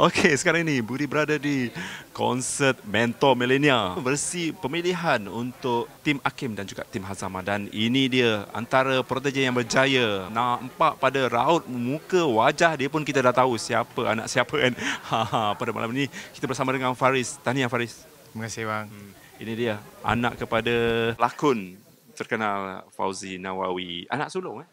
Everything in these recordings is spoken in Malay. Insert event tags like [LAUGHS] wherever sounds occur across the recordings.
Okey, sekarang ini Budi berada di konsert Mentor Millennia versi pemilihan untuk tim Akim dan juga tim Hazama dan ini dia antara protege yang berjaya. Nampak pada raut muka wajah dia pun kita dah tahu siapa anak siapa kan. [LAUGHS] pada malam ini kita bersama dengan Faris. Tahniah Faris. Terima kasih bang. Hmm, ini dia anak kepada lakon terkenal Fauzi Nawawi. Anak sulung eh?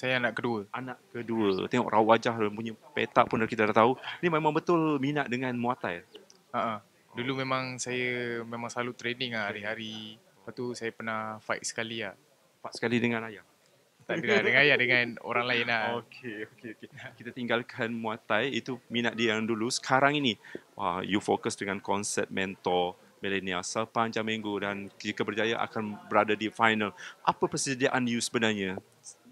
Saya anak kedua. Anak kedua. Tengok raut wajah dan punya petak pun kita dah tahu. Ini memang betul minat dengan muatai. Thai. Ha uh Dulu memang saya memang selalu training lah hari-hari. Lepas tu saya pernah fight sekali lah. Fight sekali dengan ayah? Tak ada dengan ayah, dengan orang lain lah. Okay, okay, okay. Kita tinggalkan muatai itu minat dia yang dulu. Sekarang ini, wah, you fokus dengan konsep mentor milenia sepanjang minggu dan jika berjaya akan berada di final. Apa persediaan you sebenarnya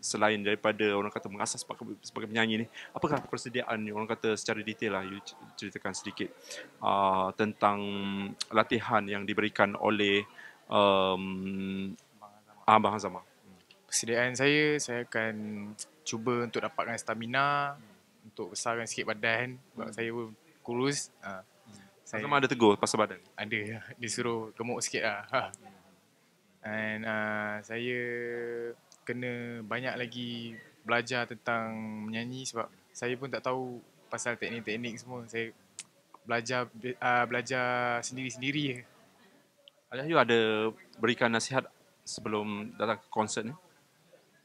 selain daripada orang kata mengasas sebagai, sebagai penyanyi ni apakah persediaan ni orang kata secara detail lah you ceritakan sedikit uh, tentang latihan yang diberikan oleh um, Abang Hazama persediaan saya saya akan cuba untuk dapatkan stamina hmm. untuk besarkan sikit badan sebab hmm. saya pun kurus hmm. saya, Hazama ada tegur pasal badan? ada [LAUGHS] disuruh suruh gemuk sikit lah ha. hmm. And uh, saya kena banyak lagi belajar tentang menyanyi sebab saya pun tak tahu pasal teknik-teknik semua. Saya belajar uh, belajar sendiri-sendiri je. you ada berikan nasihat sebelum datang ke konsert ni?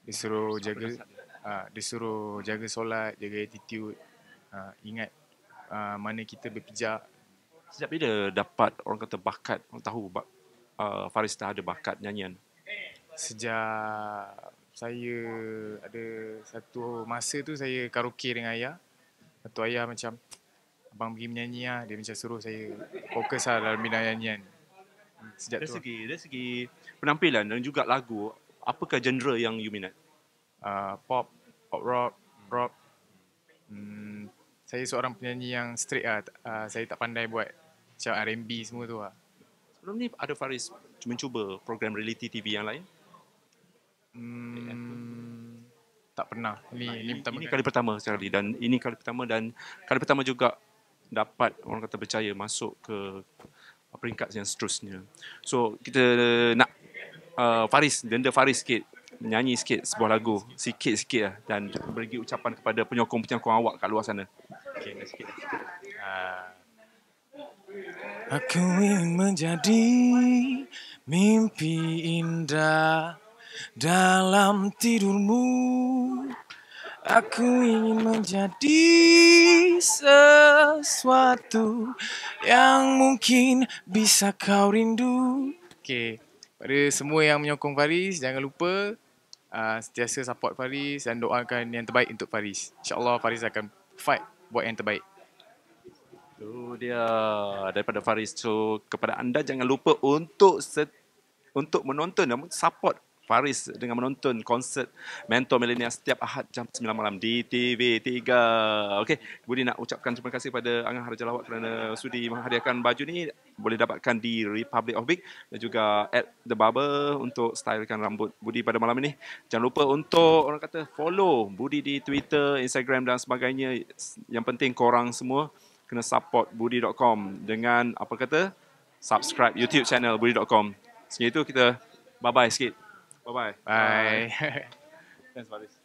Disuruh jaga uh, ah, disuruh jaga solat, jaga attitude, uh, ingat uh, mana kita berpijak. Sejak bila dapat orang kata bakat, orang tahu uh, dah ada bakat nyanyian? Sejak saya ada satu masa tu saya karaoke dengan ayah. Satu ayah macam abang pergi menyanyi lah. Dia macam suruh saya fokus lah dalam bidang nyanyian. Sejak dari tu. Lah. Segi, dari segi penampilan dan juga lagu, apakah genre yang you minat? Uh, pop, pop rock, rock. Hmm, saya seorang penyanyi yang straight lah. ah. Uh, saya tak pandai buat macam R&B semua tu lah. Sebelum ni ada Faris cuba program reality TV yang lain? Hmm, tak pernah. Ini, nah, ini, ini, ini kan? kali pertama saya dan ini kali pertama dan kali pertama juga dapat orang kata percaya masuk ke peringkat yang seterusnya. So kita nak uh, Faris, denda Faris sikit, nyanyi sikit sebuah lagu, sikit sikit lah dan beri ucapan kepada penyokong-penyokong awak kat luar sana. Okay, nak sikit Uh. Aku ingin menjadi mimpi indah dalam tidurmu Aku ingin menjadi sesuatu Yang mungkin bisa kau rindu Okay, pada semua yang menyokong Faris Jangan lupa uh, Setiasa support Faris Dan doakan yang terbaik untuk Faris InsyaAllah Faris akan fight Buat yang terbaik Itu dia Daripada Faris So, kepada anda jangan lupa untuk Untuk menonton dan Support Faris dengan menonton konsert Mentor Millennial setiap Ahad jam 9 malam di TV3. Okey, Budi nak ucapkan terima kasih kepada Angah Raja Lawat kerana sudi menghadiahkan baju ni. Boleh dapatkan di Republic of Big dan juga at The Barber untuk stylekan rambut Budi pada malam ini. Jangan lupa untuk orang kata follow Budi di Twitter, Instagram dan sebagainya. Yang penting korang semua kena support budi.com dengan apa kata subscribe YouTube channel budi.com. Sekian itu kita bye-bye sikit. Bye-bye. Bye. Bye. Thanks, buddies.